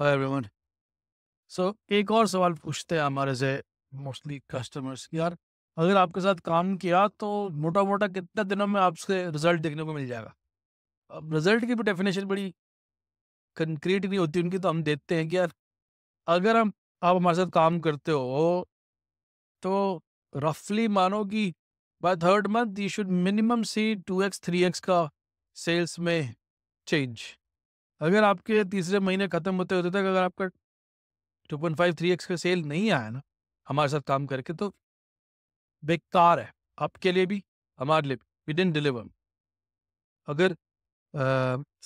Hi everyone so एक और सवाल पूछते हैं हमारे से मोस्टली कस्टमर्स यार अगर आपके साथ काम किया तो मोटा मोटा कितने दिनों में आपसे रिजल्ट देखने को मिल जाएगा अब रिजल्ट की भी डेफिनेशन बड़ी कंक्रीट नहीं होती उनकी तो हम देखते हैं कि यार अगर हम आप हमारे साथ काम करते हो तो रफली मानो कि by third month you should minimum see two x three x का सेल्स में चेंज अगर आपके तीसरे महीने ख़त्म होते होते तक अगर आपका two point five three x का सेल नहीं आया ना हमारे साथ काम करके तो बेकार है आपके लिए भी हमारे लिए भी वी डेंट डिलीवर अगर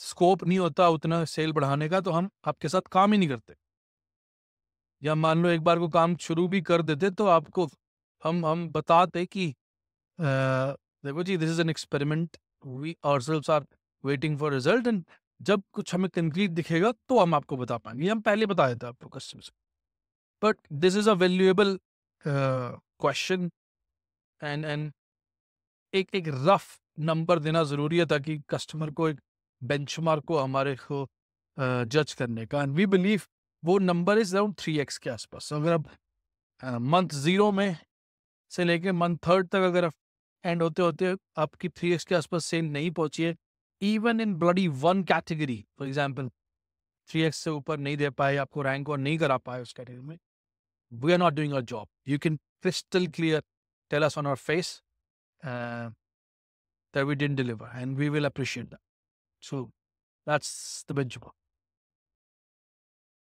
स्कोप नहीं होता उतना सेल बढ़ाने का तो हम आपके साथ काम ही नहीं करते या मान लो एक बार को काम शुरू भी कर देते तो आपको हम हम बताते कि देखो जी this is an experiment we are sales are waiting for result and जब कुछ हमें कंक्रीट दिखेगा तो हम आपको बता पाएंगे हम पहले बता देते हैं आपको customers but this is a valuable question and and एक एक रफ नंबर देना ज़रूरी है ताकि कस्टमर को एक बेंचमार्क को हमारे को जज uh, करने का एंड वी बिलीव वो number is around three x के आसपास अगर अब मंथ ज़ीरो में से लेके मंथ थर्ड तक अगर आप एंड होते होते आपकी थ्री एक्स के आसपास सेल नहीं पहुंची है even in bloody one category, for example, 3x se upar nahi de paaye, rank aur nahi kara paaye us category mein, we are not doing our job. You can crystal clear tell us on our face uh, that we didn't deliver and we will appreciate that. So that's the benchmark.